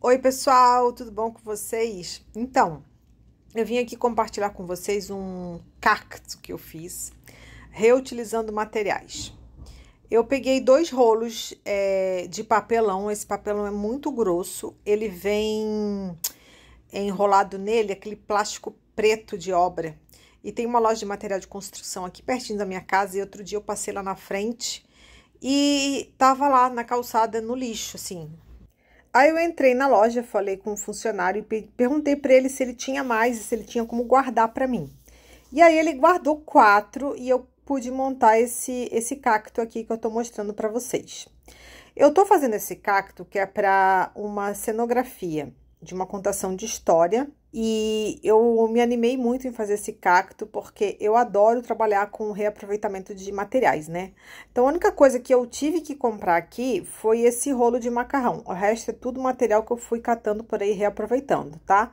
Oi, pessoal, tudo bom com vocês? Então, eu vim aqui compartilhar com vocês um cacto que eu fiz, reutilizando materiais. Eu peguei dois rolos é, de papelão, esse papelão é muito grosso, ele vem enrolado nele aquele plástico preto de obra. E tem uma loja de material de construção aqui pertinho da minha casa, e outro dia eu passei lá na frente e tava lá na calçada no lixo, assim, Aí eu entrei na loja, falei com o um funcionário e perguntei para ele se ele tinha mais e se ele tinha como guardar para mim. E aí ele guardou quatro e eu pude montar esse, esse cacto aqui que eu estou mostrando para vocês. Eu estou fazendo esse cacto que é para uma cenografia de uma contação de história e eu me animei muito em fazer esse cacto, porque eu adoro trabalhar com reaproveitamento de materiais, né? Então, a única coisa que eu tive que comprar aqui foi esse rolo de macarrão. O resto é tudo material que eu fui catando por aí, reaproveitando, tá?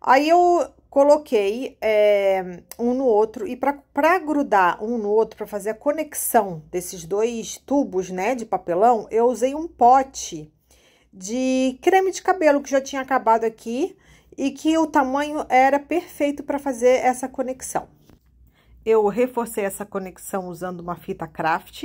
Aí, eu coloquei é, um no outro, e para grudar um no outro, para fazer a conexão desses dois tubos, né, de papelão, eu usei um pote de creme de cabelo que já tinha acabado aqui e que o tamanho era perfeito para fazer essa conexão. Eu reforcei essa conexão usando uma fita craft,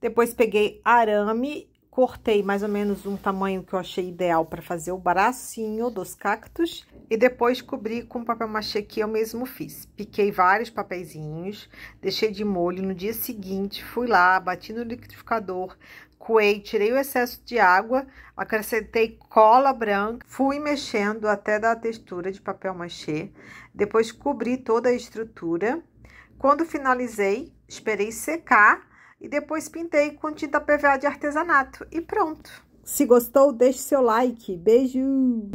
depois peguei arame cortei mais ou menos um tamanho que eu achei ideal para fazer o bracinho dos cactos e depois cobri com papel machê que eu mesmo fiz. Piquei vários papeizinhos, deixei de molho, no dia seguinte fui lá, bati no liquidificador, coei, tirei o excesso de água, acrescentei cola branca, fui mexendo até dar a textura de papel machê, depois cobri toda a estrutura. Quando finalizei, esperei secar e depois pintei com tinta PVA de artesanato e pronto. Se gostou, deixe seu like. Beijo!